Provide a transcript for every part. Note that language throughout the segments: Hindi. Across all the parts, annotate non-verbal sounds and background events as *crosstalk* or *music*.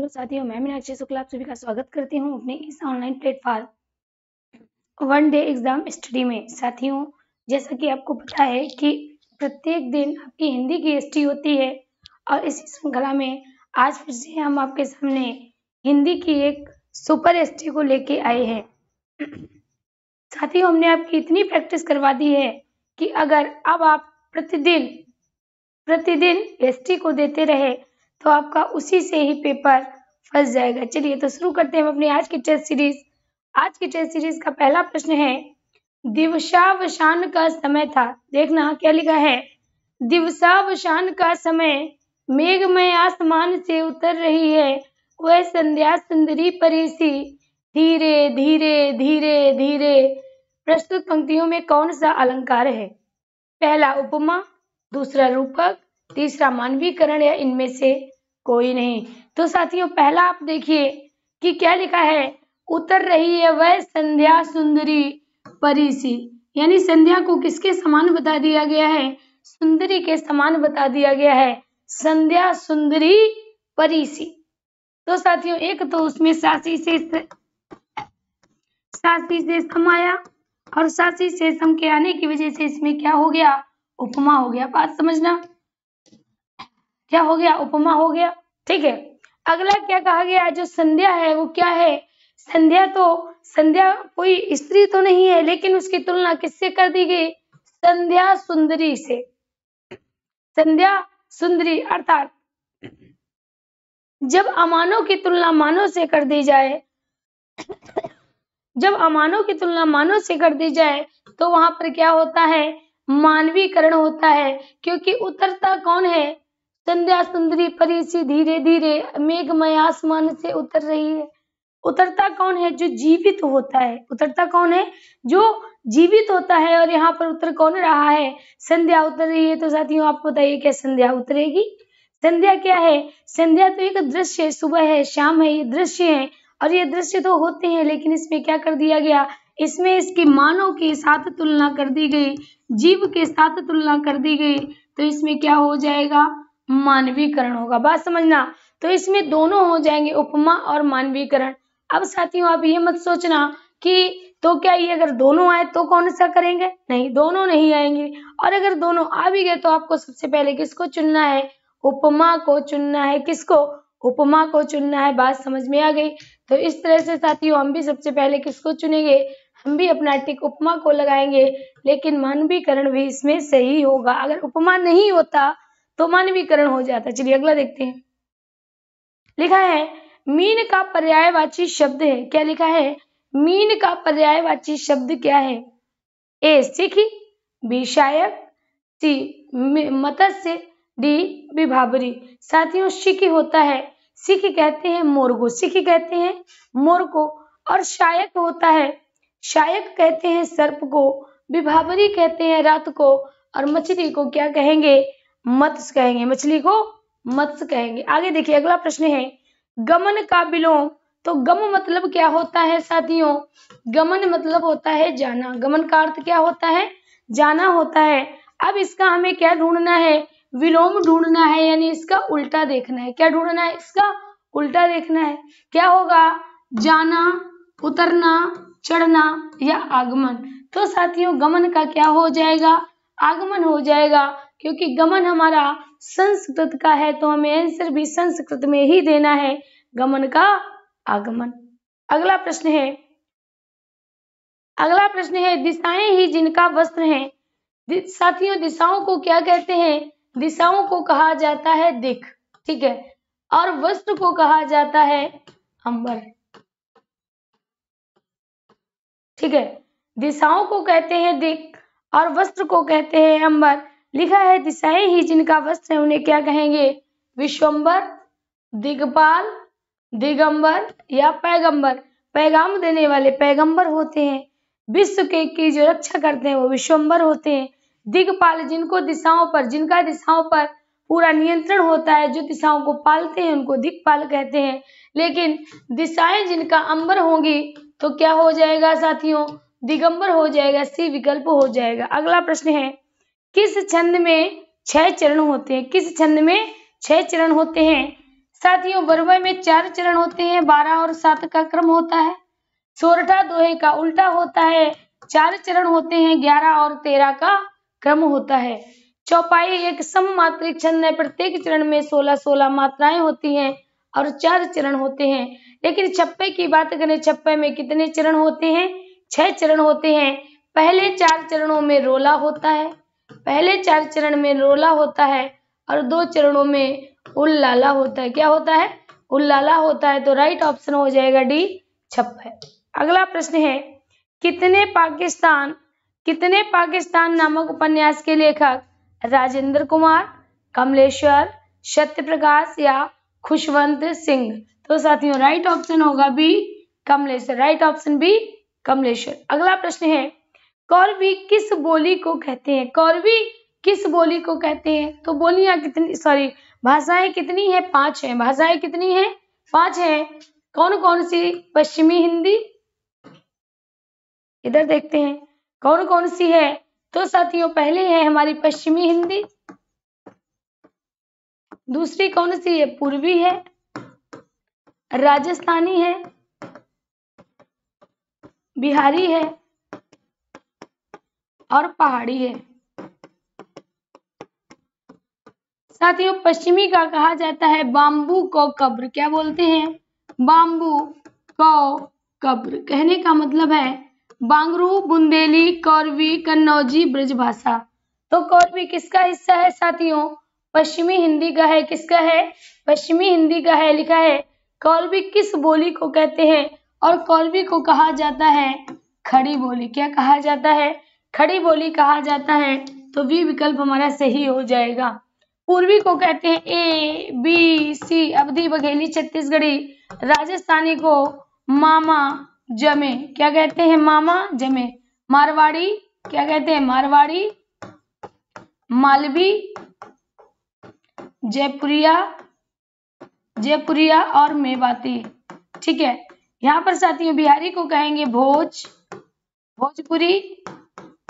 हेलो साथियों मैं मीनाक्षी शुक्ला आप सभी का स्वागत करती हूं अपने इस online platform one day exam study में साथियों जैसा कि आपको पता है कि प्रत्येक दिन आपकी हिंदी की एसटी होती है और इसी श्रृंखला में आज फिर से हम आपके सामने हिंदी की एक सुपर एसटी को लेके आए हैं साथियों हमने आपकी इतनी प्रैक्टिस करवा दी है कि अगर अब आप प्रतिदिन प्रतिदिन एस को देते रहे तो आपका उसी से ही पेपर फंस जाएगा चलिए तो शुरू करते हैं अपनी आज की टेस्ट सीरीज आज की टेस्ट सीरीज का पहला प्रश्न है दिवसावसान का समय था देखना क्या लिखा है दिवसावसान का समय मेघमय आसमान से उतर रही है वह संध्या सुंदरी परिसी धीरे धीरे धीरे धीरे प्रस्तुत पंक्तियों में कौन सा अलंकार है पहला उपमा दूसरा रूपक तीसरा मानवीकरण या इनमें से कोई नहीं तो साथियों पहला आप देखिए कि क्या लिखा है उतर रही है वह संध्या सुंदरी परी सी यानी संध्या को किसके समान बता दिया गया है सुंदरी के समान बता दिया गया है संध्या सुंदरी परी सी तो साथियों एक तो उसमें सासी से सासी से सम आया और सासी से सम के आने की वजह से इसमें क्या हो गया उपमा हो गया बात समझना क्या हो गया उपमा हो गया ठीक है अगला क्या कहा गया जो संध्या है वो क्या है संध्या तो संध्या कोई स्त्री तो नहीं है लेकिन उसकी तुलना किससे कर दी गई संध्या सुंदरी से संध्या सुंदरी अर्थात जब अमानो की तुलना मानव से कर दी जाए जब अमानो की तुलना मानव से कर दी जाए तो वहां पर क्या होता है मानवीकरण होता है क्योंकि उत्तरता कौन है संध्या सुंदरी परी सी धीरे धीरे मेघमय आसमान से उतर रही है उतरता कौन है जो जीवित होता है उतरता कौन है जो जीवित होता है और यहाँ पर उतर कौन रहा है संध्या उतर रही है तो साथियों आप बताइए क्या संध्या उतरेगी संध्या क्या है संध्या तो एक दृश्य है सुबह है शाम है ये दृश्य है और ये दृश्य तो होते हैं लेकिन इसमें क्या कर दिया गया इसमें इसके मानव के साथ तुलना कर दी गई जीव के साथ तुलना कर दी गई तो इसमें क्या हो जाएगा मानवीकरण होगा बात समझना तो इसमें दोनों हो जाएंगे उपमा और मानवीकरण अब साथियों आप ये मत सोचना कि तो क्या ये अगर दोनों आए तो कौन सा करेंगे नहीं दोनों नहीं आएंगे और अगर दोनों आ भी गए तो आपको सबसे पहले किसको चुनना है उपमा को चुनना है किसको उपमा को चुनना है बात समझ में आ गई तो इस तरह से साथियों हम भी सबसे पहले किसको चुनेंगे हम भी अपना टिक उपमा को लगाएंगे लेकिन मानवीकरण भी इसमें सही होगा अगर उपमा नहीं होता तो मानवीकरण हो जाता है चलिए अगला देखते हैं लिखा है मीन का पर्यायवाची शब्द है क्या लिखा है मीन का पर्यायवाची शब्द क्या है ए सिखी बी शायक सी मत्स्य डी विभावरी साथियों सिखी होता है सिख कहते हैं मोर को सिख कहते हैं मोर को और शायक होता है शायक कहते हैं सर्प को विभावरी कहते हैं रात को और मछली को क्या कहेंगे मत्स्य कहेंगे मछली को मत्स्य कहेंगे आगे देखिए अगला प्रश्न है गमन का विलोम तो गम मतलब क्या होता है साथियों गमन मतलब होता है जाना गमन का अर्थ क्या होता है जाना होता है अब इसका हमें क्या ढूंढना है विलोम ढूंढना है यानी इसका उल्टा देखना है क्या ढूंढना है इसका उल्टा देखना है क्या होगा जाना उतरना चढ़ना या आगमन तो साथियों गमन का क्या हो जाएगा आगमन हो जाएगा क्योंकि गमन हमारा संस्कृत का है तो हमें आंसर भी संस्कृत में ही देना है गमन का आगमन अगला प्रश्न है अगला प्रश्न है दिशाएं ही जिनका वस्त्र है साथियों दिशाओं को क्या कहते हैं दिशाओं को कहा जाता है दिख ठीक है और वस्त्र को कहा जाता है अंबर ठीक है दिशाओं को कहते हैं दिख और वस्त्र को कहते हैं अंबर लिखा है दिशाएं ही जिनका वस्त्र है उन्हें क्या कहेंगे विश्वम्बर दिग्पाल दिगंबर या पैगंबर पैगाम देने वाले पैगंबर होते हैं विश्व के की जो रक्षा करते हैं वो विश्वम्बर होते हैं दिग्पाल जिनको दिशाओं पर जिनका दिशाओं पर पूरा नियंत्रण होता है जो दिशाओं को पालते हैं उनको दिग्पाल कहते हैं लेकिन दिशाएं जिनका अंबर होंगी तो क्या हो जाएगा साथियों दिगंबर हो जाएगा सी विकल्प हो जाएगा अगला प्रश्न है किस छंद में छह चरण होते हैं किस छंद में छह चरण होते हैं साथियों बरवय में चार चरण होते हैं बारह और सात का क्रम होता है सोरठा दोहे का उल्टा होता है चार चरण होते हैं ग्यारह और तेरह का क्रम होता है चौपाई एक सममात्रिक छंद है प्रत्येक चरण में सोलह सोलह मात्राएं होती हैं और चार चरण होते हैं लेकिन छप्पे की बात करें छप्पे में कितने चरण होते हैं छह चरण होते हैं पहले चार चरणों में रोला होता है पहले चार चरण में रोला होता है और दो चरणों में उल्लाला होता है क्या होता है उल्लाला होता है तो राइट ऑप्शन हो जाएगा डी है अगला प्रश्न है कितने पाकिस्तान कितने पाकिस्तान नामक उपन्यास के लेखक राजेंद्र कुमार कमलेश्वर सत्य प्रकाश या खुशवंत सिंह तो साथियों राइट ऑप्शन होगा B Kamleshwar right option B Kamleshwar अगला प्रश्न है कौरवी किस बोली को कहते हैं कौरवी किस बोली को कहते हैं तो बोलियां कितनी सॉरी भाषाएं कितनी है पांच है भाषाएं कितनी है पांच है कौन कौन सी पश्चिमी हिंदी इधर देखते हैं कौन कौन सी है तो साथियों पहले है हमारी पश्चिमी हिंदी दूसरी कौन सी है पूर्वी है राजस्थानी है बिहारी है और पहाड़ी है साथियों पश्चिमी का कहा जाता है बाम्बू को कब्र क्या बोलते हैं बाम्बू को कब्र कहने का मतलब है बांगरू बुंदेली कौरवी कन्नौजी ब्रजभाषा तो कौरवी किसका हिस्सा है साथियों पश्चिमी हिंदी का है किसका है पश्चिमी हिंदी का है लिखा है कौरवी किस बोली को कहते हैं और कौरवी को कहा जाता है खड़ी बोली क्या कहा जाता है खड़ी बोली कहा जाता है तो वी विकल्प हमारा सही हो जाएगा पूर्वी को कहते हैं ए बी सी अवधि बघेली छत्तीसगढ़ी राजस्थानी को मामा जमे क्या कहते हैं मामा जमे मारवाड़ी क्या कहते हैं मारवाड़ी मालवी जयपुरिया जयपुरिया और मेवाती ठीक है यहां पर साथियों बिहारी को कहेंगे भोज भोजपुरी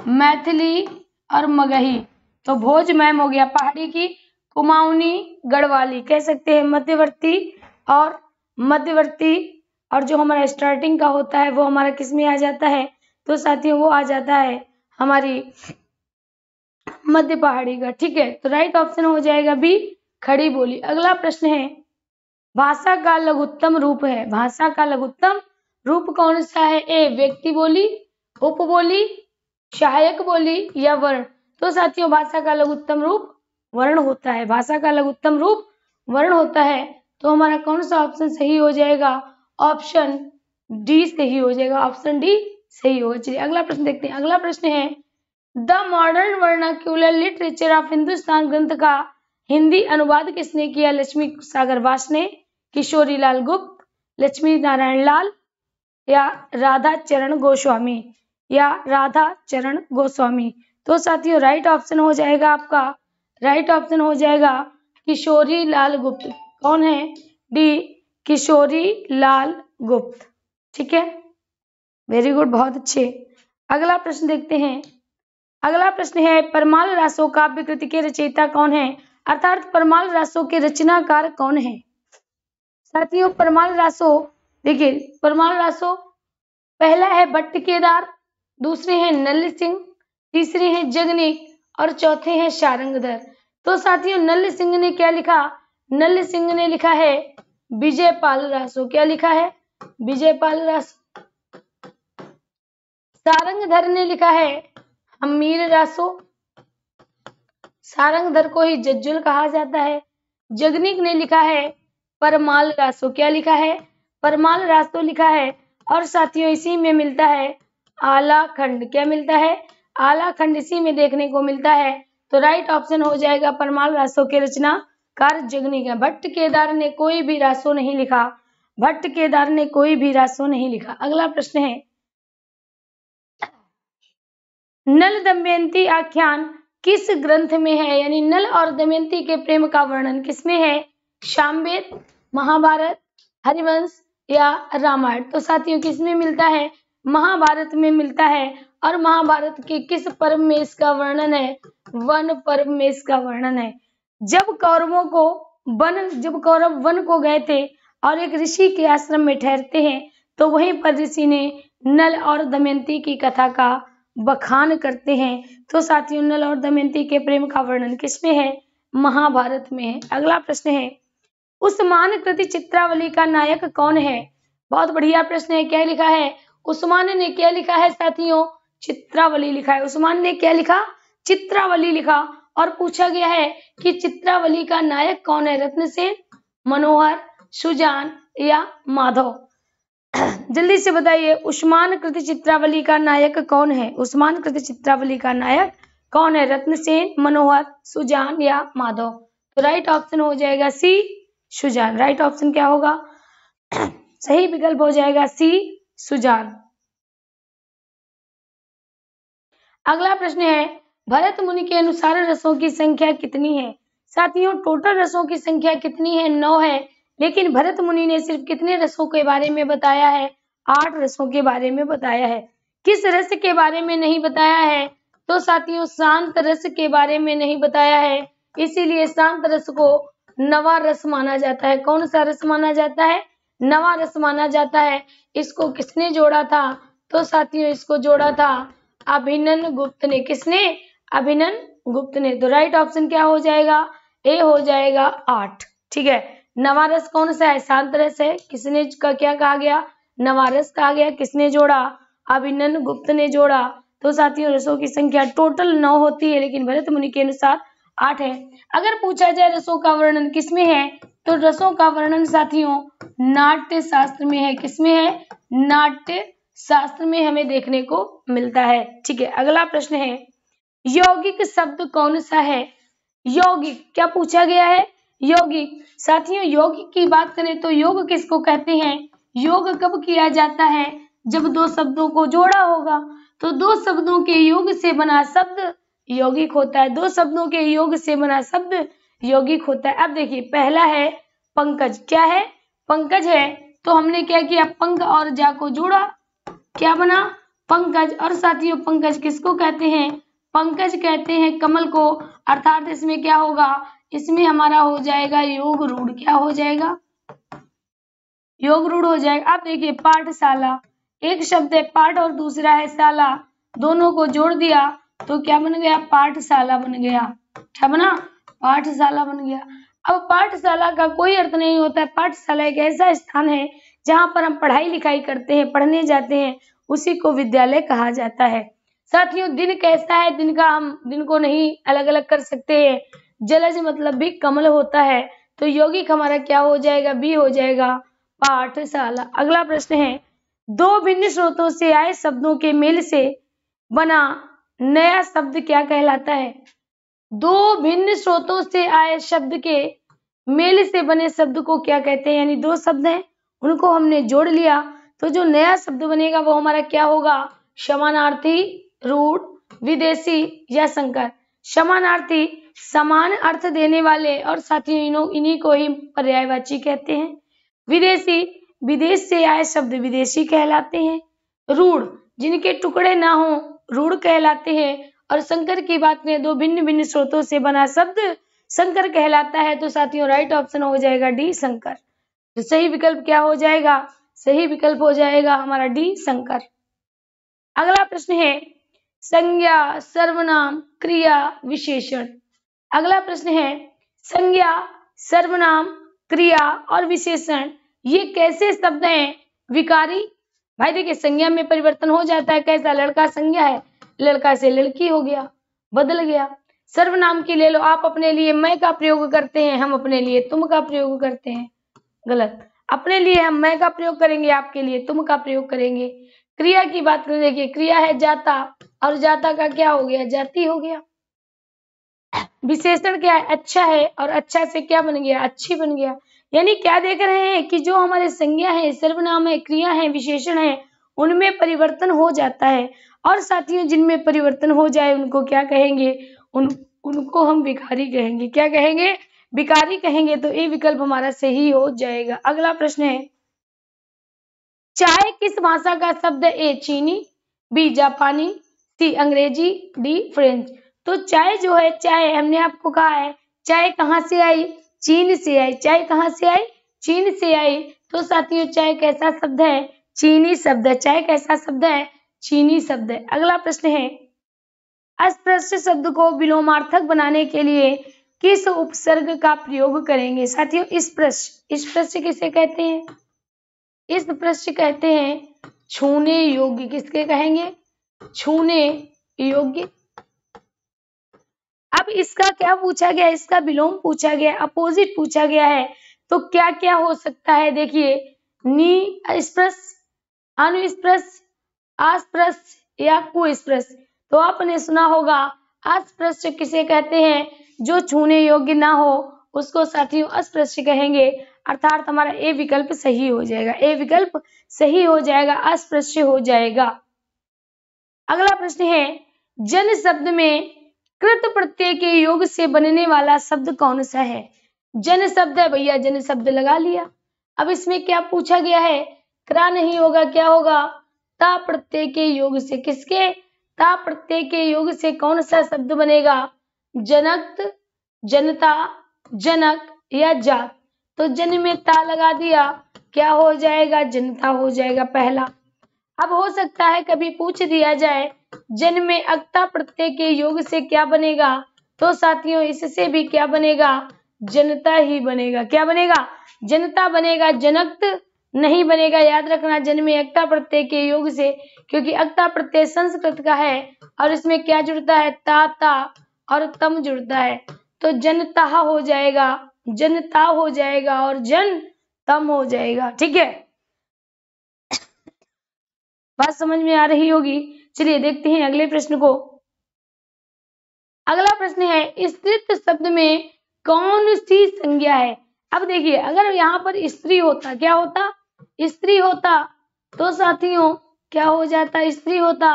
मैथिली और मगही तो भोज मैम हो गया पहाड़ी की कुमाऊनी गढ़वाली कह सकते हैं मध्यवर्ती और मध्यवर्ती और जो हमारा स्टार्टिंग का होता है वो हमारा किस में आ जाता है तो साथियों वो आ जाता है हमारी मध्य पहाड़ी का ठीक है तो राइट ऑप्शन हो जाएगा बी खड़ी बोली अगला प्रश्न है भाषा का लघुत्तम रूप है भाषा का लघुत्तम रूप कौन सा है ए व्यक्ति बोली उप बोली सहायक बोली या वर्ण तो साथियों भाषा का उत्तम रूप वर्ण होता है भाषा का उत्तम रूप वर्ण होता है तो हमारा कौन सा ऑप्शन सही हो जाएगा ऑप्शन डी सही हो जाएगा ऑप्शन डी सही होगा चलिए अगला प्रश्न देखते हैं अगला प्रश्न है the modern vernacular literature of Hindustan ग्रंथ का हिंदी अनुवाद किसने किया लक्ष्मी सागर वास ने किशोरी लाल गुप्त लक्ष्मी नारायण लाल या राधा चरण गोस्वामी या राधा चरण गोस्वामी तो साथियों राइट ऑप्शन हो जाएगा आपका राइट ऑप्शन हो जाएगा किशोरी लाल गुप्त कौन है डी किशोरी लाल गुप्त ठीक है वेरी गुड बहुत अच्छे अगला प्रश्न देखते हैं अगला प्रश्न है परमाल रासो काव्य कृति के रचयिता कौन है अर्थात परमाल रासो के रचनाकार कौन है साथियों परमाल रासो देखिए परमाल रासो पहला है भट्ट केदार दूसरे हैं नल सिंह तीसरे हैं जगनिक और चौथे हैं शारंगधर तो साथियों नल सिंह ने क्या लिखा नल सिंह ने लिखा है विजय पाल रासो क्या लिखा है विजयपाल रासो सारंगधर ने लिखा है हमीर रासो सारंगधर को ही जज्जुल कहा जाता है जगनिक ने लिखा है परमाल रासो क्या लिखा है परमाल रासो लिखा है और साथियों इसी में मिलता है आला खंड क्या मिलता है आला खंड इसी में देखने को मिलता है तो राइट ऑप्शन हो जाएगा परमाल रासों के रचना कार जगनी का भट्ट केदार ने कोई भी रासो नहीं लिखा भट्ट केदार ने कोई भी रासो नहीं लिखा अगला प्रश्न है नल दमयंती आख्यान किस ग्रंथ में है यानी नल और दमयंती के प्रेम का वर्णन किसमें है शाम्बेद महाभारत हरिवंश या रामायण तो साथियों किसमें मिलता है महाभारत में मिलता है और महाभारत के किस पर्व में इसका वर्णन है वन पर्व में इसका वर्णन है जब कौरवों को वन जब कौरव वन को गए थे और एक ऋषि के आश्रम में ठहरते हैं तो वहीं पर ऋषि ने नल और दमयंती की कथा का बखान करते हैं तो साथियों नल और दमयंती के प्रेम का वर्णन किसमें है महाभारत में है अगला प्रश्न है उस्मान कृति चित्रावली का नायक कौन है बहुत बढ़िया प्रश्न है क्या लिखा है उस्मान ने क्या लिखा है साथियों चित्रावली लिखा है उस्मान ने क्या लिखा चित्रावली लिखा और पूछा गया है कि चित्रावली का नायक कौन है रत्न सेन मनोहर सुजान या माधव *clears throat* जल्दी से बताइए उस्मान कृति चित्रावली का नायक कौन है उस्मान कृति चित्रावली का नायक कौन है रत्न मनोहर सुजान या माधव तो राइट ऑप्शन हो जाएगा सी सुजान राइट ऑप्शन क्या होगा *clears throat* सही विकल्प हो जाएगा सी सुजान अगला प्रश्न है भरत मुनि के अनुसार रसों की संख्या कितनी है साथियों टोटल रसों की संख्या कितनी है नौ है लेकिन भरत मुनि ने सिर्फ कितने रसों के बारे में बताया है आठ रसों के बारे में बताया है किस रस के बारे में नहीं बताया है तो साथियों शांत रस के बारे में नहीं बताया है इसीलिए शांत रस को नवा रस माना जाता है कौन सा रस माना जाता है नवा रस माना जाता है इसको किसने जोड़ा था तो साथियों इसको जोड़ा था अभिनन गुप्त ने किसने अभिनन गुप्त ने तो राइट ऑप्शन क्या हो जाएगा ए हो जाएगा आठ ठीक है नवारस कौन सा है शांत रस है किसने का क्या कहा गया नवारस कहा गया किसने जोड़ा अभिनन गुप्त ने जोड़ा तो साथियों रसों की संख्या टोटल नौ होती है लेकिन भरत मुनि के अनुसार आठ है अगर पूछा जाए रसों का वर्णन किसमें है तो रसों का वर्णन साथियों नाट्य शास्त्र में है किसमें है नाट्य शास्त्र में हमें देखने को मिलता है ठीक है अगला प्रश्न है यौगिक शब्द कौन सा है यौगिक क्या पूछा गया है यौगिक साथियों यौगिक की बात करें तो योग किसको कहते हैं योग कब किया जाता है जब दो शब्दों को जोड़ा होगा तो दो शब्दों के योग से बना शब्द यौगिक होता है दो शब्दों के योग से बना शब्द यौगिक होता है अब देखिए पहला है पंकज क्या है पंकज है तो हमने क्या किया पंक और जा को जोड़ा क्या बना पंकज और साथियों पंकज किसको कहते हैं पंकज कहते हैं कमल को अर्थात इसमें क्या होगा इसमें हमारा हो जाएगा योग रूढ़ क्या हो जाएगा योग रूढ़ हो जाएगा अब देखिए पाठशाला एक शब्द है पाठ और दूसरा है शाला दोनों को जोड़ दिया तो क्या बन गया पाठशाला बन गया क्या बना पाठशाला बन गया अब पाठशाला का कोई अर्थ नहीं होता है पाठशाला एक ऐसा स्थान है जहाँ पर हम पढ़ाई लिखाई करते हैं पढ़ने जाते हैं उसी को विद्यालय कहा जाता है साथियों दिन कैसा है दिन का हम दिन को नहीं अलग अलग कर सकते हैं जलज मतलब भी कमल होता है तो यौगिक हमारा क्या हो जाएगा बी हो जाएगा पाठशाला अगला प्रश्न है दो भिन्न स्रोतों से आए शब्दों के मेल से बना नया शब्द क्या कहलाता है दो भिन्न स्रोतों से आए शब्द के मेल से बने शब्द को क्या कहते हैं यानी दो शब्द हैं उनको हमने जोड़ लिया तो जो नया शब्द बनेगा वो हमारा क्या होगा समानार्थी रूढ़ विदेशी या संकर समानार्थी समान अर्थ देने वाले और साथ ही इन्हीं को ही पर्यायवाची कहते हैं विदेशी विदेश से आए शब्द विदेशी कहलाते हैं रूढ़ जिनके टुकड़े ना हो रूढ़ कहलाते हैं और संकर की बात करें दो भिन्न भिन्न स्रोतों से बना शब्द संकर कहलाता है तो साथियों राइट ऑप्शन हो जाएगा डी संकर तो सही विकल्प क्या हो जाएगा सही विकल्प हो जाएगा हमारा डी संकर अगला प्रश्न है संज्ञा सर्वनाम क्रिया विशेषण अगला प्रश्न है संज्ञा सर्वनाम क्रिया और विशेषण ये कैसे शब्द हैं विकारी भाई देखिए संज्ञा में परिवर्तन हो जाता है कैसा लड़का संज्ञा है लड़का से लड़की हो गया बदल गया सर्वनाम की ले लो आप अपने लिए मैं का प्रयोग करते हैं हम अपने लिए तुम का प्रयोग करते हैं गलत अपने लिए हम मैं का प्रयोग करेंगे आपके लिए तुम का प्रयोग करेंगे क्रिया की बात करें देखिए क्रिया है जाता और जाता का क्या हो गया जाति हो गया विशेषण क्या है अच्छा है और अच्छा से क्या बन गया अच्छी बन गया यानी क्या देख रहे हैं कि जो हमारे संज्ञा है सर्वनाम है क्रिया है विशेषण है उनमें परिवर्तन हो जाता है और साथियों जिनमें परिवर्तन हो जाए उनको क्या कहेंगे उन उनको हम भिखारी कहेंगे क्या कहेंगे भिकारी कहेंगे तो ये विकल्प हमारा सही हो जाएगा अगला प्रश्न है चाय किस भाषा का शब्द ए चीनी बी जापानी सी अंग्रेजी डी फ्रेंच तो चाय जो है चाय हमने आपको कहा है चाय कहाँ से आई चीन से आई चाय कहाँ से आई चीन से आई तो साथियों चाय कैसा शब्द है चीनी शब्द चाय कैसा शब्द है चीनी शब्द है अगला प्रश्न है अस्पृश्य शब्द को विलोमार्थक बनाने के लिए किस उपसर्ग का प्रयोग करेंगे साथियों इस प्रश्न इस प्रश्न किसे कहते हैं इस प्रश्न कहते हैं छूने योग्य किसके कहेंगे छूने योग्य अब इसका क्या पूछा गया इसका विलोम पूछा गया अपोजिट पूछा गया है तो क्या क्या हो सकता है देखिए नी स्प्रश अनुस्प्रश आस्प्रश या कुस्प्रश तो आपने सुना होगा अस्पृश्य किसे कहते हैं जो छूने योग्य ना हो उसको साथियों अस्पृश्य कहेंगे अर्थात हमारा ए विकल्प सही हो जाएगा ए विकल्प सही हो जाएगा अस्पृश्य हो जाएगा अगला प्रश्न है जन शब्द में कृत प्रत्यय के योग से बनने वाला शब्द कौन सा है जन शब्द है भैया जन शब्द लगा लिया अब इसमें क्या पूछा गया है क्रा नहीं होगा क्या होगा ता प्रत्यय के योग से किसके ता प्रत्यय के योग से कौन सा शब्द बनेगा जनक जनता जनक या जात तो जन में ता लगा दिया क्या हो जाएगा जनता हो जाएगा पहला अब हो सकता है कभी पूछ दिया जाए जन में अक्ता प्रत्यय के योग से क्या बनेगा तो साथियों इससे भी क्या बनेगा जनता ही बनेगा क्या बनेगा जनता बनेगा जनक नहीं बनेगा याद रखना जन्म अक्ता प्रत्यय के योग से क्योंकि अक्ता प्रत्यय संस्कृत का है और इसमें क्या जुड़ता है ता ता और तम जुड़ता है तो जनता हो जाएगा जनता हो जाएगा और जन तम हो जाएगा ठीक है बात समझ में आ रही होगी चलिए देखते हैं अगले प्रश्न को अगला प्रश्न है स्त्रित शब्द में कौन सी संज्ञा है अब देखिए अगर यहाँ पर स्त्री होता क्या होता स्त्री होता तो साथियों क्या हो जाता स्त्री होता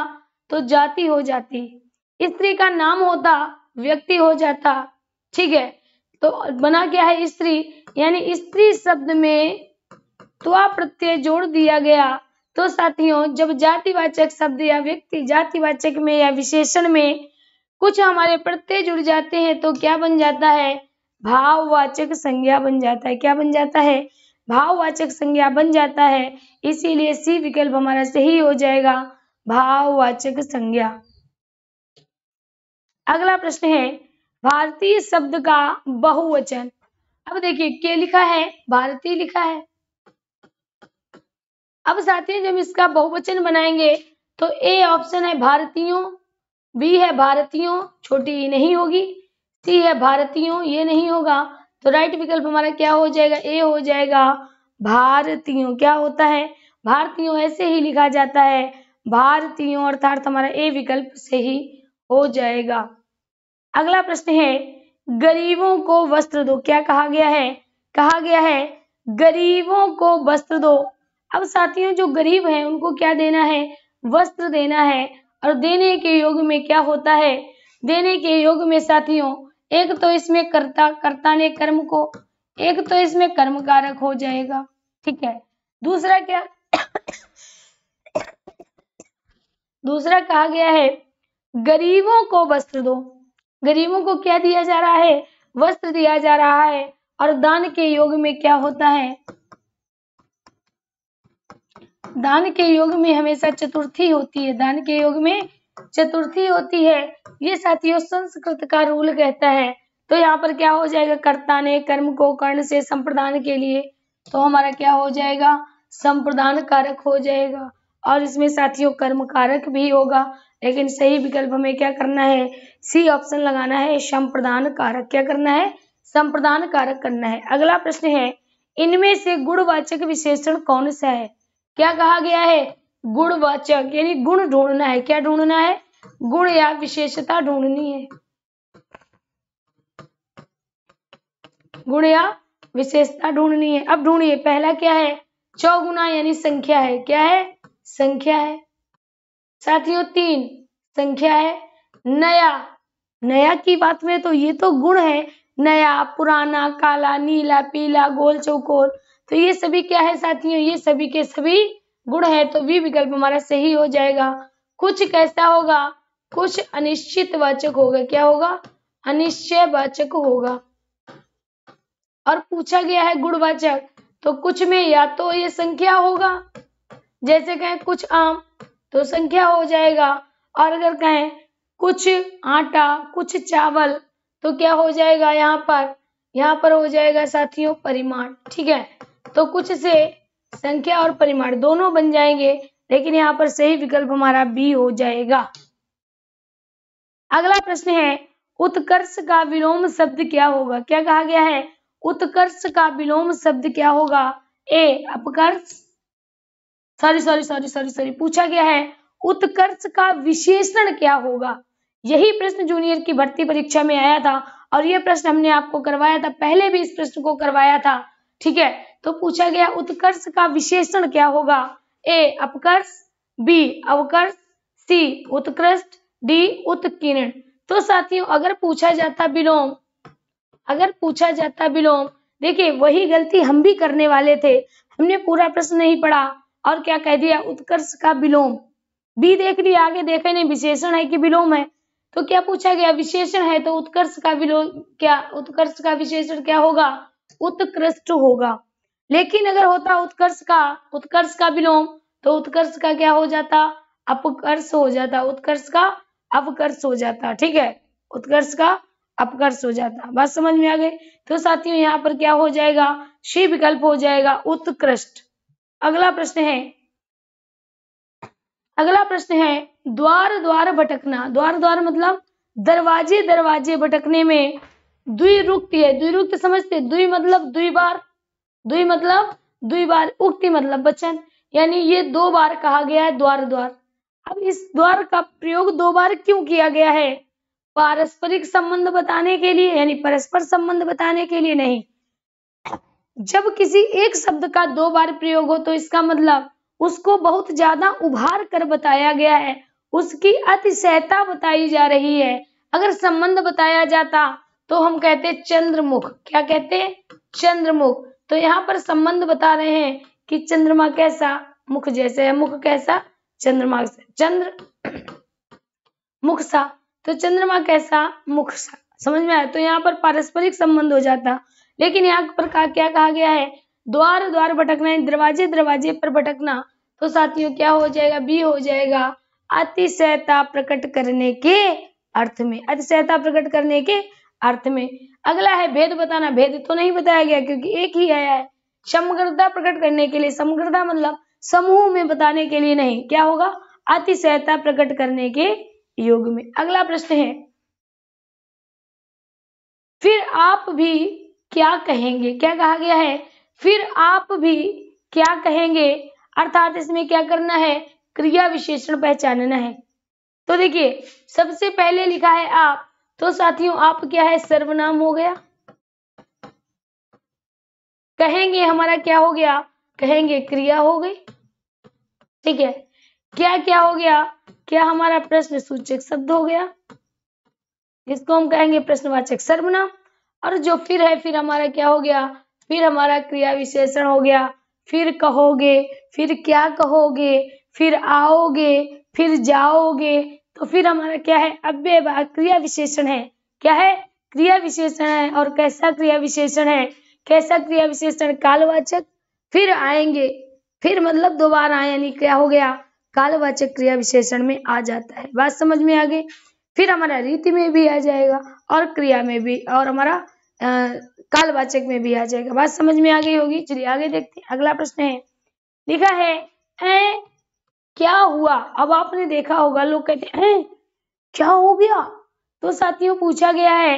तो जाति हो जाती स्त्री का नाम होता व्यक्ति हो जाता ठीक है तो बना क्या है स्त्री यानी स्त्री शब्द में त्वा प्रत्यय जोड़ दिया गया तो साथियों जब जातिवाचक शब्द या व्यक्ति जातिवाचक में या विशेषण में कुछ हमारे प्रत्यय जुड़ जाते हैं तो क्या बन जाता है भाववाचक संज्ञा बन जाता है क्या बन जाता है भाववाचक संज्ञा बन जाता है इसीलिए सी विकल्प हमारा सही हो जाएगा भाववाचक संज्ञा अगला प्रश्न है भारतीय शब्द का बहुवचन अब देखिए के लिखा है भारतीय लिखा है अब साथियों जब इसका बहुवचन बनाएंगे तो ए ऑप्शन है भारतीयों बी है भारतीयों छोटी नहीं होगी सी है भारतीयों ये नहीं होगा तो राइट विकल्प हमारा क्या हो जाएगा ए हो जाएगा भारतीयों क्या होता है भारतीयों ऐसे ही लिखा जाता है भारतीयों अर्थात हमारा ए विकल्प से ही हो जाएगा अगला प्रश्न है गरीबों को वस्त्र दो क्या कहा गया है कहा गया है गरीबों को वस्त्र दो अब साथियों जो गरीब हैं उनको क्या देना है वस्त्र देना है और देने के योग में क्या होता है देने के योग में साथियों एक तो इसमें कर्ता कर्ता ने कर्म को एक तो इसमें कर्म कारक हो जाएगा ठीक है दूसरा क्या दूसरा कहा गया है गरीबों को वस्त्र दो गरीबों को क्या दिया जा रहा है वस्त्र दिया जा रहा है और दान के योग में क्या होता है दान के योग में हमेशा चतुर्थी होती है दान के योग में चतुर्थी होती है ये साथियों संस्कृत का रूल कहता है तो यहाँ पर क्या हो जाएगा कर्ता ने कर्म को कर्ण से संप्रदान के लिए तो हमारा क्या हो जाएगा संप्रदान कारक हो जाएगा और इसमें साथियों कर्म कारक भी होगा लेकिन सही विकल्प हमें क्या करना है सी ऑप्शन लगाना है संप्रदान कारक क्या करना है संप्रदान कारक करना है अगला प्रश्न है इनमें से गुणवाचक विशेषण कौन सा है क्या कहा गया है गुणवाचक यानी गुण ढूंढना है क्या ढूंढना है गुण या विशेषता ढूंढनी है गुण या विशेषता ढूंढनी है अब ढूंढिए पहला क्या है चौगुना यानी संख्या है क्या है संख्या है साथियों तीन संख्या है नया नया की बात में तो ये तो गुण है नया पुराना काला नीला पीला गोल चौकोर तो ये सभी क्या है साथियों ये सभी के सभी गुण है तो वी विकल्प हमारा सही हो जाएगा कुछ कैसा होगा कुछ अनिश्चित वाचक होगा क्या होगा अनिश्चय वाचक होगा और पूछा गया है गुणवाचक तो कुछ में या तो ये संख्या होगा जैसे कहें कुछ आम तो संख्या हो जाएगा और अगर कहें कुछ आटा कुछ चावल तो क्या हो जाएगा यहाँ पर यहाँ पर हो जाएगा साथियों परिमाण ठीक है तो कुछ से संख्या और परिमाण दोनों बन जाएंगे लेकिन यहाँ पर सही विकल्प हमारा बी हो जाएगा अगला प्रश्न है उत्कर्ष का विलोम शब्द क्या होगा क्या कहा गया है उत्कर्ष का विलोम शब्द क्या होगा ए अपकर्ष sorry sorry sorry sorry sorry पूछा गया है उत्कर्ष का विशेषण क्या होगा यही प्रश्न जूनियर की भर्ती परीक्षा में आया था और यह प्रश्न हमने आपको करवाया था पहले भी इस प्रश्न को करवाया था ठीक है तो पूछा गया उत्कर्ष का विशेषण क्या होगा ए अपकर्ष बी अवकर्ष सी उत्कृष्ट डी उत्कीर्ण तो साथियों अगर पूछा जाता विलोम अगर पूछा जाता विलोम देखिए वही गलती हम भी करने वाले थे हमने पूरा प्रश्न नहीं पढ़ा और क्या कह दिया उत्कर्ष का विलोम बी देख लिया आगे देखे नहीं विशेषण है कि विलोम है तो क्या पूछा गया विशेषण है तो उत्कर्ष का विलोम क्या उत्कर्ष का विशेषण क्या होगा उत्कृष्ट होगा लेकिन अगर होता उत्कर्ष का उत्कर्ष का विलोम तो उत्कर्ष का क्या हो जाता अपकर्ष हो जाता उत्कर्ष का अपकर्ष हो जाता ठीक है उत्कर्ष का अपकर्ष हो जाता बात समझ में आ गई तो साथियों यहाँ पर क्या हो जाएगा शी विकल्प हो जाएगा उत्कृष्ट अगला प्रश्न है अगला प्रश्न है द्वार द्वार भटकना द्वार द्वार मतलब दरवाजे दरवाजे भटकने में रुक्ति है रुक्ति समझते दुई मतलब द्वि बार दुई मतलब दुई बार उक्ति मतलब वचन यानी ये दो बार कहा गया है द्वार द्वार अब इस द्वार का प्रयोग दो बार क्यों किया गया है पारस्परिक संबंध बताने के लिए यानी परस्पर संबंध बताने के लिए नहीं जब किसी एक शब्द का दो बार प्रयोग हो तो इसका मतलब उसको बहुत ज्यादा उभार कर बताया गया है उसकी अतिशयता बताई जा रही है अगर संबंध बताया जाता तो हम कहते हैं चंद्रमुख क्या कहते हैं चंद्रमुख तो यहाँ पर संबंध बता रहे हैं कि चंद्रमा कैसा मुख जैसे है मुख कैसा चंद्रमा चंद्र *clears throat* मुख सा तो चंद्रमा कैसा मुख सा समझ में आया तो यहाँ पर पारस्परिक संबंध हो जाता लेकिन यहाँ पर कहा क्या कहा गया है द्वार द्वार भटकना दरवाजे दरवाजे पर भटकना तो साथियों क्या हो जाएगा बी हो जाएगा अतिशयता प्रकट करने के अर्थ में अतिशयता प्रकट करने के अर्थ में अगला है भेद बताना भेद तो नहीं बताया गया क्योंकि एक ही आया है समग्रता प्रकट करने के लिए समग्रता मतलब समूह में बताने के लिए नहीं क्या होगा अतिशयता प्रकट करने के योग में अगला प्रश्न है फिर आप भी क्या कहेंगे क्या कहा गया है फिर आप भी क्या कहेंगे अर्थात इसमें क्या करना है क्रिया विशेषण पहचानना है तो देखिए सबसे पहले लिखा है आप तो साथियों आप क्या है सर्वनाम हो गया कहेंगे हमारा क्या हो गया कहेंगे क्रिया हो गई ठीक है क्या क्या हो गया क्या हमारा प्रश्न सूचक शब्द हो गया इसको हम कहेंगे प्रश्नवाचक सर्वनाम और जो फिर है फिर हमारा क्या हो गया फिर हमारा क्रिया विशेषण हो गया फिर कहोगे फिर क्या कहोगे फिर आओगे फिर जाओगे तो फिर हमारा क्या है अव्यय भाग क्रिया विशेषण है क्या है क्रिया विशेषण है और कैसा क्रिया विशेषण है कैसा क्रिया विशेषण कालवाचक फिर आएंगे फिर मतलब दोबारा आए यानी क्या हो गया कालवाचक क्रिया विशेषण में आ जाता है बात समझ में आ गई फिर हमारा रीति में भी आ जाएगा और क्रिया में भी और हमारा कालवाचक में भी आ जाएगा बात समझ में आ गई होगी चलिए आगे देखते हैं अगला प्रश्न है लिखा है क्या हुआ अब आपने देखा होगा लोग कहते हैं क्या हो गया तो साथियों पूछा गया है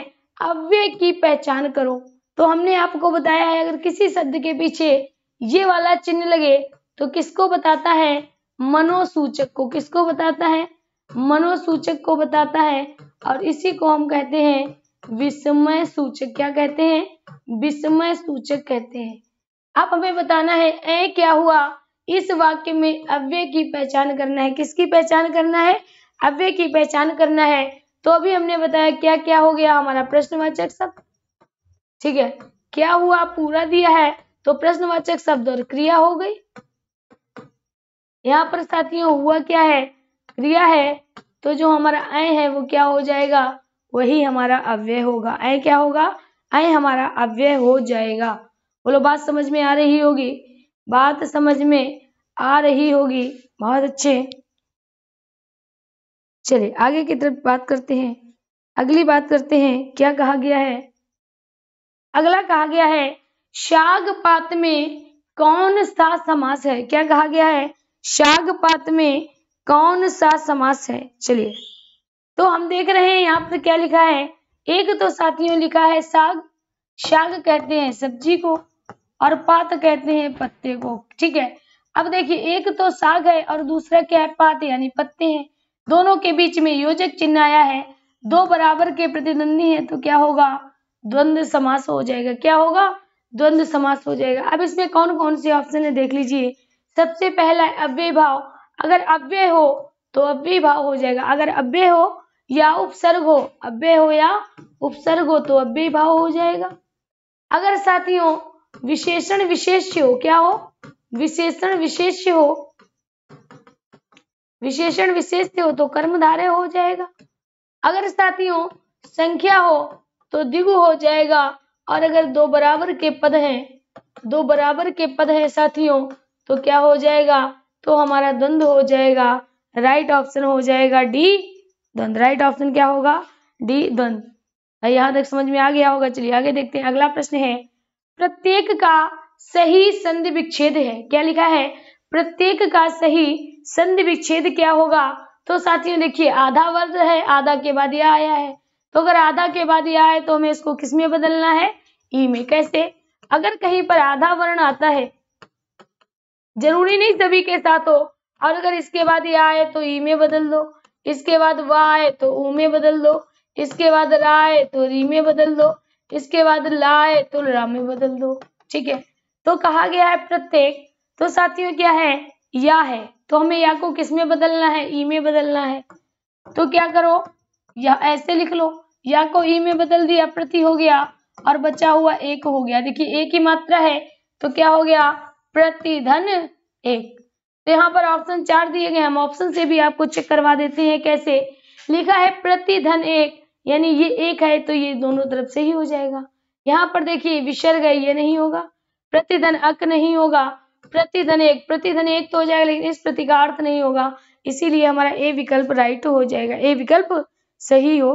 अव्यय की पहचान करो तो हमने आपको बताया है अगर किसी शब्द के पीछे ये वाला चिन्ह लगे तो किसको बताता है मनोसूचक को किसको बताता है मनोसूचक को बताता है और इसी को हम कहते हैं विस्मय सूचक क्या कहते हैं विस्मय सूचक कहते हैं आप हमें बताना है ए क्या हुआ इस वाक्य में अव्यय की पहचान करना है किसकी पहचान करना है अव्यय की पहचान करना है तो अभी हमने बताया क्या क्या हो गया हमारा प्रश्नवाचक शब्द ठीक है क्या हुआ पूरा दिया है तो प्रश्नवाचक शब्द और क्रिया हो गई यहाँ पर साथियों हुआ क्या है क्रिया है तो जो हमारा अय है वो क्या हो जाएगा वही हमारा अव्यय होगा अय क्या होगा अय हमारा अव्यय हो जाएगा बोलो बात समझ में आ रही होगी बात समझ में आ रही होगी बहुत अच्छे चलिए आगे की तरफ बात करते हैं अगली बात करते हैं क्या कहा गया है अगला कहा गया है शाग पात में कौन सा समास है क्या कहा गया है शाग पात में कौन सा समास है चलिए तो हम देख रहे हैं यहाँ पर क्या लिखा है एक तो साथियों लिखा है साग शाग कहते हैं सब्जी को और पात कहते हैं पत्ते को ठीक है अब देखिए एक तो साग है और दूसरा क्या है पात यानी पत्ते हैं दोनों के बीच में योजक चिन्ह आया है दो बराबर के प्रतिद्वंदी है तो क्या होगा द्वंद्व समास हो जाएगा क्या होगा द्वंद्व समास हो जाएगा अब इसमें कौन कौन से ऑप्शन है देख लीजिए सबसे पहला है अव्यय भाव अगर अव्यय हो तो अव्यय भाव हो जाएगा अगर अव्यय हो या उपसर्ग हो अव्यय हो या उपसर्ग हो तो अव्यय भाव हो जाएगा अगर साथियों विशेषण विशेष्य हो क्या हो विशेषण विशेष्य हो विशेषण विशेष हो तो कर्मधारय हो जाएगा अगर साथियों संख्या हो तो द्विगु हो जाएगा और अगर दो बराबर के पद हैं दो बराबर के पद हैं साथियों तो क्या हो जाएगा तो हमारा द्वंद हो जाएगा राइट ऑप्शन हो जाएगा डी द्वंद राइट ऑप्शन क्या होगा डी द्वंद यहां तक समझ में आ गया होगा चलिए आगे देखते हैं अगला प्रश्न है प्रत्येक का सही संधि विच्छेद है क्या लिखा है प्रत्येक का सही संधि विच्छेद क्या होगा तो साथियों देखिए आधा वर्ग है आधा के बाद यह आया है तो अगर आधा के बाद यह आए तो हमें इसको किसमें बदलना है ई में कैसे अगर कहीं पर आधा वर्ण आता है जरूरी नहीं सभी के साथ हो और अगर इसके बाद यह आए तो ई में बदल दो इसके बाद वह आए तो ऊ में बदल दो इसके बाद रा आए तो री में बदल दो इसके बाद ला तो ला में बदल दो ठीक है तो कहा गया है प्रत्येक तो साथियों क्या है या है तो हमें या को किस में बदलना है ई में बदलना है तो क्या करो या ऐसे लिख लो या को ई में बदल दिया प्रति हो गया और बचा हुआ एक हो गया देखिए एक ही मात्रा है तो क्या हो गया प्रतिधन एक तो यहाँ पर ऑप्शन चार दिए गए हम ऑप्शन से भी आपको चेक करवा देते हैं कैसे लिखा है प्रतिधन एक यानी ये एक है तो ये दोनों तरफ से ही हो जाएगा यहाँ पर देखिए विसर्ग है ये नहीं होगा प्रतिधन अक नहीं होगा प्रतिधन एक प्रतिधन एक तो हो जाएगा लेकिन इस प्रति का अर्थ नहीं होगा इसीलिए हमारा ए विकल्प राइट हो जाएगा ए विकल्प सही हो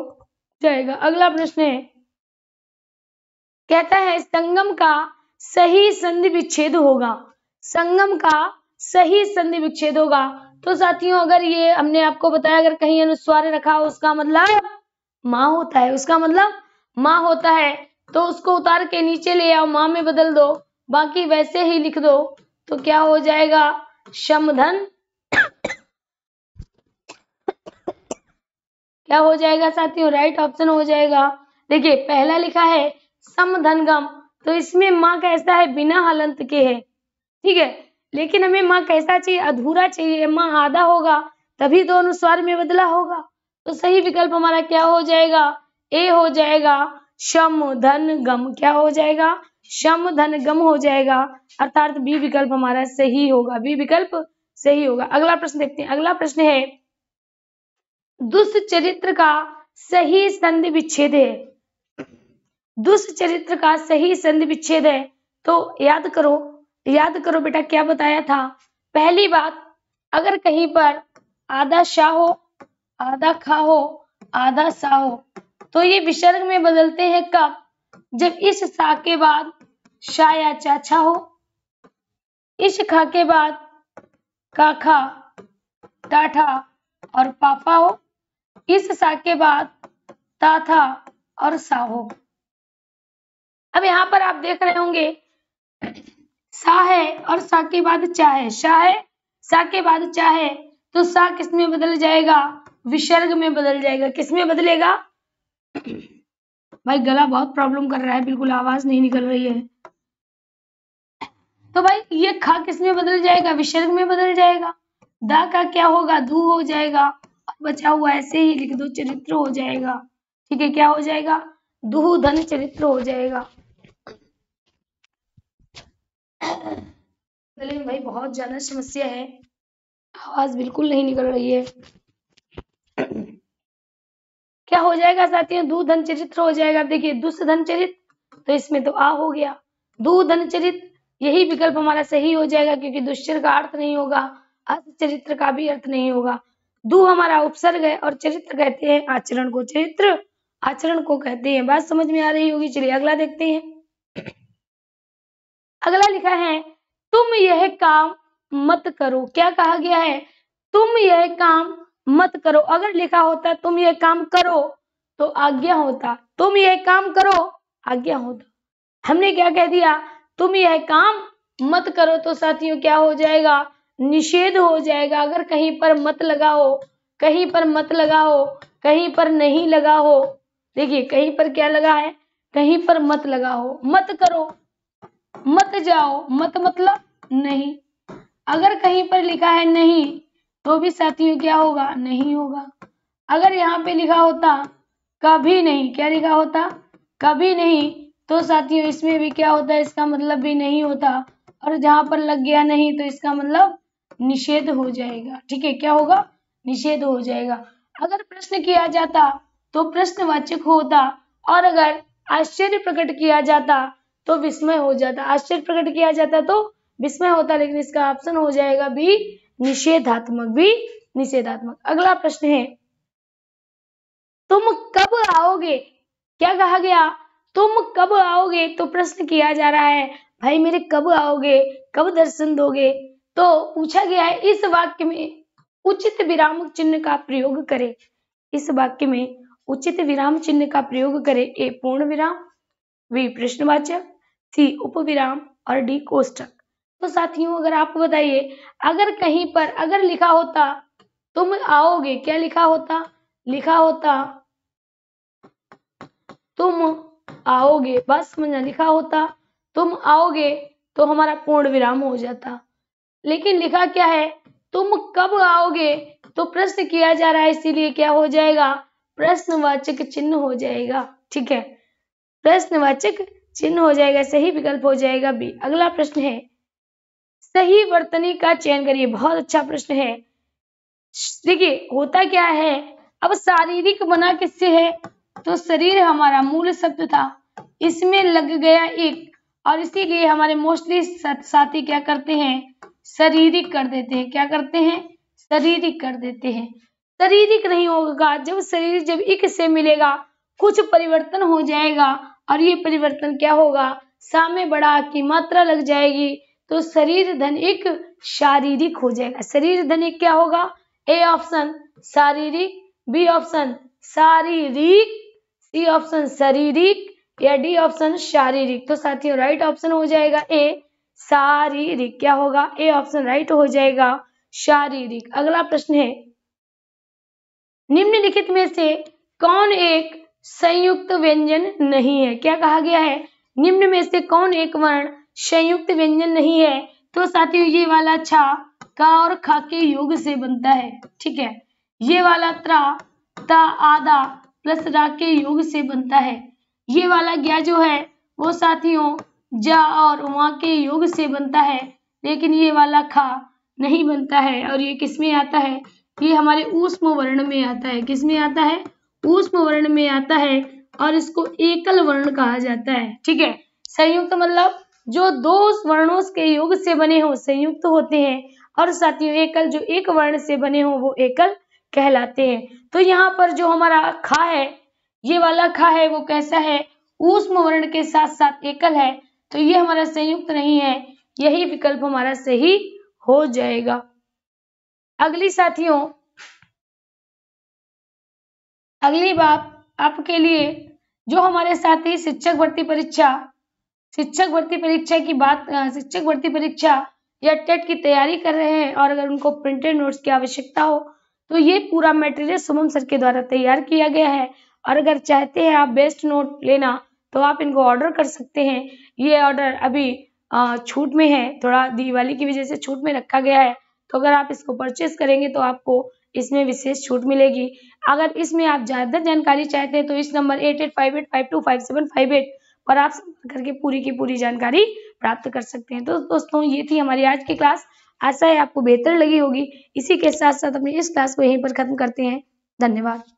जाएगा अगला प्रश्न है कहता है संगम का सही संधि विच्छेद होगा संगम का सही संधि विच्छेद होगा तो साथियों अगर ये हमने आपको बताया अगर कहीं अनुस्वार रखा हो उसका मतलब माँ होता है उसका मतलब माँ होता है तो उसको उतार के नीचे ले आओ माँ में बदल दो बाकी वैसे ही लिख दो तो क्या हो जाएगा शमधन क्या हो जाएगा साथियों राइट ऑप्शन हो जाएगा देखिए पहला लिखा है समधनगम तो इसमें माँ कैसा है बिना हलंत के है ठीक है लेकिन हमें माँ कैसा चाहिए अधूरा चाहिए माँ आधा होगा तभी तो अनुस्वार में बदला होगा तो सही विकल्प हमारा क्या हो जाएगा ए हो जाएगा शम धन गम क्या हो जाएगा शम धन गम हो जाएगा अर्थात बी विकल्प हमारा सही होगा बी विकल्प सही होगा अगला प्रश्न देखते हैं अगला प्रश्न है दुष्चरित्र का सही संधि विच्छेद है दुष्चरित्र का सही संधि विच्छेद है तो याद करो याद करो बेटा क्या बताया था पहली बात अगर कहीं पर आधा शाह हो आधा खाओ आधा साओ तो ये विसर्ग में बदलते हैं कब जब इस सा के बाद शा या चाचा हो इस खा के बाद काखा टाठा और पापा हो इस सा के बाद ताथा और सा हो अब यहाँ पर आप देख रहे होंगे सा है और सा के बाद चाहे शाह है सा के बाद चाहे तो सा किस में बदल जाएगा विसर्ग में बदल जाएगा किस में बदलेगा भाई गला बहुत प्रॉब्लम कर रहा है बिल्कुल आवाज नहीं निकल रही है तो भाई ये खा किस में बदल जाएगा विसर्ग में बदल जाएगा दा का क्या होगा धू हो जाएगा बचा हुआ ऐसे ही लिख दो चरित्र हो जाएगा ठीक है क्या हो जाएगा धू धन चरित्र हो जाएगा गले में भाई बहुत ज्यादा समस्या है आवाज बिल्कुल नहीं निकल रही है क्या हो जाएगा साथियों दू धन चरित्र हो जाएगा देखिए दुष्ट धन चरित्र तो इसमें तो आ हो गया दू धन चरित्र यही विकल्प हमारा सही हो जाएगा क्योंकि दुश्चर का अर्थ नहीं होगा अर्थ चरित्र का भी अर्थ नहीं होगा दू हमारा उपसर्ग है और चरित्र कहते हैं आचरण को चरित्र आचरण को कहते हैं बात समझ में आ रही होगी चलिए अगला देखते हैं अगला लिखा है तुम यह काम मत करो क्या कहा गया है तुम यह काम मत करो अगर लिखा होता तुम ये काम करो तो आज्ञा होता तुम यह काम करो आज्ञा होता हमने क्या कह दिया तुम यह काम मत करो तो साथियों क्या हो जाएगा निषेध हो जाएगा अगर कहीं पर मत लगाओ कहीं पर मत लगाओ कहीं पर नहीं लगा हो देखिए कहीं पर क्या लगा है कहीं पर मत लगाओ मत करो मत जाओ मत मतलब नहीं अगर कहीं पर लिखा है नहीं तो भी साथियों क्या होगा नहीं होगा अगर यहाँ पे लिखा होता कभी नहीं क्या लिखा होता कभी नहीं तो साथियों इसमें भी क्या होता है इसका मतलब भी नहीं होता और जहां पर लग गया नहीं तो इसका मतलब निषेध हो जाएगा ठीक है क्या होगा निषेध हो जाएगा अगर प्रश्न किया जाता तो प्रश्नवाचक होता और अगर आश्चर्य प्रकट किया जाता तो विस्मय हो जाता आश्चर्य प्रकट किया जाता तो विस्मय होता लेकिन इसका ऑप्शन हो जाएगा बी निषेधात्मक भी निषेधात्मक अगला प्रश्न है तुम कब आओगे क्या कहा गया तुम कब आओगे तो प्रश्न किया जा रहा है भाई मेरे कब आओगे कब दर्शन दोगे तो पूछा गया है इस वाक्य में उचित विराम चिन्ह का प्रयोग करें इस वाक्य में उचित विराम चिन्ह का प्रयोग करें ए पूर्ण विराम वी प्रश्नवाचक सी उपविराम और डी कोष्टक तो साथियों अगर आपको बताइए अगर कहीं पर अगर लिखा होता तुम आओगे क्या लिखा होता लिखा होता तुम आओगे बस समझना लिखा होता तुम आओगे तो हमारा पूर्ण विराम हो जाता लेकिन लिखा क्या है तुम कब आओगे तो प्रश्न किया जा रहा है इसीलिए क्या हो जाएगा प्रश्नवाचक चिन्ह हो जाएगा ठीक है प्रश्नवाचक चिन्ह हो जाएगा सही विकल्प हो जाएगा बी अगला प्रश्न है सही वर्तनी का चयन करिए बहुत अच्छा प्रश्न है देखिए होता क्या है अब शारीरिक बना किससे है तो शरीर हमारा मूल शब्द था इसमें लग गया एक और इसीलिए हमारे मोस्टली साथी क्या करते हैं शारीरिक कर देते हैं क्या करते हैं शारीरिक कर देते हैं शारीरिक नहीं होगा जब शरीर जब एक से मिलेगा कुछ परिवर्तन हो जाएगा और ये परिवर्तन क्या होगा सामे बड़ा की मात्रा लग जाएगी तो शरीर धन एक शारीरिक हो जाएगा शरीर धन एक क्या होगा ए ऑप्शन शारीरिक बी ऑप्शन शारीरिक सी ऑप्शन शारीरिक या डी ऑप्शन शारीरिक तो साथियों राइट ऑप्शन हो जाएगा ए शारीरिक क्या होगा ए ऑप्शन राइट हो जाएगा शारीरिक अगला प्रश्न है निम्नलिखित में से कौन एक संयुक्त व्यंजन नहीं है क्या कहा गया है निम्न में से कौन एक वर्ण संयुक्त व्यंजन नहीं है तो साथियों ये वाला छा का और खा के योग से बनता है ठीक है ये वाला त्रा ता आधा प्लस रा के योग से बनता है ये वाला गया जो है वो साथियों जा और वहां के योग से बनता है लेकिन ये वाला खा नहीं बनता है और ये किसमें आता है ये हमारे ऊष्म वर्ण में आता है किसमें आता है ऊष्म वर्ण में आता है और इसको एकल वर्ण कहा जाता है ठीक है संयुक्त मतलब जो दो वर्णों के योग से बने हो संयुक्त होते हैं और साथियों एकल जो एक वर्ण से बने हो वो एकल कहलाते हैं तो यहाँ पर जो हमारा खा है ये वाला खा है वो कैसा है ऊष्म वर्ण के साथ साथ एकल है तो ये हमारा संयुक्त नहीं है यही विकल्प हमारा सही हो जाएगा अगली साथियों अगली बात आपके लिए जो हमारे साथी शिक्षक भर्ती परीक्षा शिक्षक भर्ती परीक्षा की बात शिक्षक भर्ती परीक्षा या टेट की तैयारी कर रहे हैं और अगर उनको प्रिंटेड नोट्स की आवश्यकता हो तो ये पूरा मटेरियल सुमन सर के द्वारा तैयार किया गया है और अगर चाहते हैं आप बेस्ट नोट लेना तो आप इनको ऑर्डर कर सकते हैं ये ऑर्डर अभी छूट में है थोड़ा दिवाली की वजह से छूट में रखा गया है तो अगर आप इसको परचेस करेंगे तो आपको इसमें विशेष छूट मिलेगी अगर इसमें आप ज़्यादा जानकारी चाहते हैं तो इस नंबर eight eight five eight five two five seven five eight और आप संपर्क करके पूरी की पूरी जानकारी प्राप्त कर सकते हैं तो दोस्तों ये थी हमारी आज की क्लास आशा है आपको बेहतर लगी होगी इसी के साथ साथ अपनी इस क्लास को यहीं पर खत्म करते हैं धन्यवाद